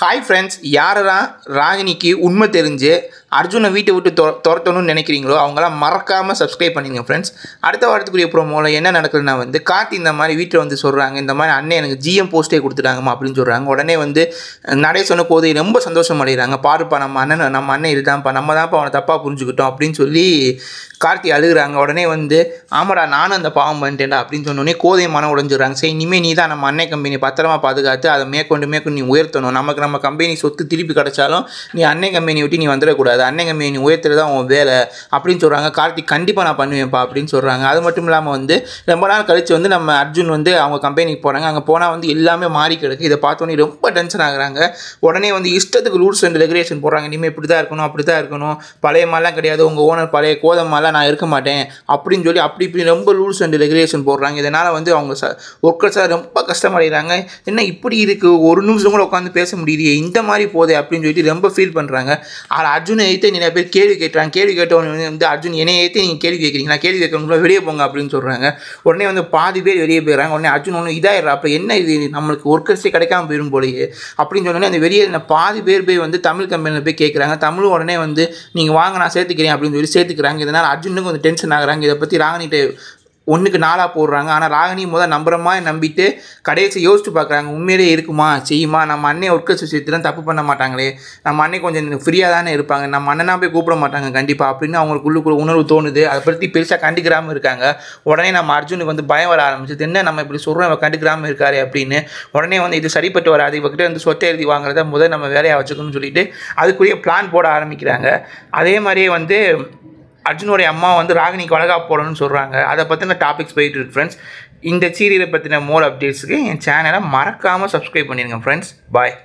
hi friends யாரெல்லாம் ராகினிக்கு உண்மை தெரிஞ்சு அர்ஜுனை வீட்டை விட்டு தொ துரத்தணும்னு நினைக்கிறீங்களோ அவங்களாம் மறக்காமல் சப்ஸ்கிரைப் பண்ணிடுங்க ஃப்ரெண்ட்ஸ் அடுத்த வாரத்துக்குரிய ப்ரோமோவில் என்ன நடக்குதுன்னா வந்து கார்த்தி இந்த மாதிரி வீட்டில் வந்து சொல்கிறாங்க இந்த மாதிரி அண்ணன் எனக்கு ஜிஎம் போஸ்ட்டே கொடுத்துட்டாங்கம்மா அப்படின்னு சொல்கிறாங்க உடனே வந்து நடை சொன்ன போது ரொம்ப சந்தோஷம் அடைகிறாங்க பாருப்பா நம்ம அண்ணன் நம்ம அண்ணன் இதுதான்ப்பா நம்ம தான்ப்பா அவனை தப்பாக புரிஞ்சுக்கிட்டோம் அப்படின்னு சொல்லி கார்த்தி அழுகிறாங்க உடனே வந்து ஆமாடா நானும் அந்த பாவம் பண்ணிட்டேன்டா அப்படின்னு சொன்னோடனே கோதை மனம் உடஞ்சிடுறாங்க சரி இனிமேல் நீ தான் நம்ம அன்னை கம்பெனி பத்திரமா பாதுகாத்து அதை மேற்கொண்டு மேற்கொண்டு நீ உயர்த்தணும் நமக்கு நம்ம கம்பெனி சொத்து திருப்பி கிடச்சாலும் நீ அன்னை கம்பெனி விட்டு நீ வந்துடக்கூடாது அன்னை கம்பெனி உயர்த்துறது தான் உன் வேலை அப்படின்னு சொல்கிறாங்க கார்த்திக் கண்டிப்பாக நான் பண்ணுவேன்ப்பா அப்படின்னு சொல்கிறாங்க அது மட்டும் இல்லாமல் வந்து ரொம்ப நாள் கழித்து வந்து நம்ம அர்ஜுன் வந்து அவங்க கம்பெனிக்கு போகிறாங்க அங்கே போனால் வந்து எல்லாமே மாறி கிடக்கு இதை பார்த்தோன்னே ரொம்ப டென்ஷன் ஆகிறாங்க உடனே வந்து இஷ்டத்துக்கு ரூல்ஸ் அண்ட் ரெகுலேஷன் போடுறாங்க இனிமேல் இப்படி தான் இருக்கணும் அப்படி தான் இருக்கணும் பழைய மாதிரிலாம் கிடையாது உங்கள் ஓனர் பழைய கோதமாலாம் நான் இருக்க மாட்டேன் அப்படின்னு சொல்லி அப்படி இப்படி ரொம்ப ரூல்ஸ் அண்ட் ரெகுலேஷன் போடுறாங்க இதனால் வந்து அவங்க ஒர்க்கர்ஸாக ரொம்ப கஷ்டமடைகிறாங்க என்ன இப்படி இருக்குது ஒரு நிமிஷம் கூட உட்காந்து பேச முடியல இது இந்த மாதிரி போதே அப்படின்னு சொல்லிட்டு ரொம்ப ஃபீல் பண்ணுறாங்க ஆனால் அர்ஜுனை ஏற்றே நிறைய பேர் கேள்வி கேட்குறாங்க கேள்வி கேட்டவங்க வந்து அர்ஜுன் என்னை ஏற்றே நீங்கள் கேள்வி கேட்குறீங்க நான் கேள்வி கேட்குறவங்களா வெளியே போங்க அப்படின்னு சொல்கிறாங்க உடனே வந்து பாதி பேர் வெளியே போயிடறாங்க உடனே அர்ஜுன் ஒன்று இதாகிடுறா அப்போ என்ன இது நம்மளுக்கு ஒர்க்கர்ஸே கிடைக்காம போயிடும் போலயே அப்படின்னு சொன்னோடனே அந்த வெளியே பாதி பேர் போய் வந்து தமிழ் கம்பெனியில் போய் கேட்குறாங்க தமிழும் உடனே வந்து நீங்கள் வாங்க நான் சேர்த்துக்கிறேன் அப்படின்னு சொல்லி சேர்த்துக்கிறாங்க இதனால் அர்ஜுனுக்கு கொஞ்சம் டென்ஷன் ஆகிறாங்க இதை பற்றி ராகனிகிட்ட ஒன்றுக்கு நாளாக போடுறாங்க ஆனால் ராகினி முதல் நம்புகிறமா நம்பிட்டு கடைசி யோசிச்சு பார்க்குறாங்க உண்மையிலே இருக்குமா செய்யுமா நம்ம அண்ணன் ஒர்க்கர்ஸ் விஷயத்துலாம் தப்பு பண்ண மாட்டாங்களே நம்ம அண்ணன் கொஞ்சம் ஃப்ரீயாக தானே இருப்பாங்க நம்ம அண்ணனா போய் கூப்பிட மாட்டாங்க கண்டிப்பாக அப்படின்னு அவங்களுக்குள்ளுக்குள்ள உணர்வு தோணுது அதை பற்றி பெருசாக கண்டுக்கிறாமல் இருக்காங்க உடனே நம்ம அர்ஜுனுக்கு வந்து பயம் வர ஆரம்பிச்சது என்ன நம்ம இப்படி சொல்கிறோம் இவன் கண்டுக்கிறாமல் இருக்காரு அப்படின்னு உடனே வந்து இது சரிப்பட்டு வராது இவக்கிட்ட வந்து சொத்தை எழுதி வாங்குறத முதல் நம்ம வேலையாக வச்சுக்கணும்னு சொல்லிட்டு அதுக்குரிய பிளான் போட ஆரம்பிக்கிறாங்க அதே மாதிரியே வந்து அர்ஜுனுடைய அம்மா வந்து ராகினிக்கு வழக்கா போடணும்னு சொல்கிறாங்க அதை பற்றின டாபிக்ஸ் போயிட்டு இருக்கு ஃப்ரெண்ட்ஸ் இந்த சீரியலை பற்றின மோர் அப்டேட்ஸுக்கு என் சேனலை மறக்காமல் சப்ஸ்கிரைப் பண்ணிடுங்க ஃப்ரெண்ட்ஸ் பாய்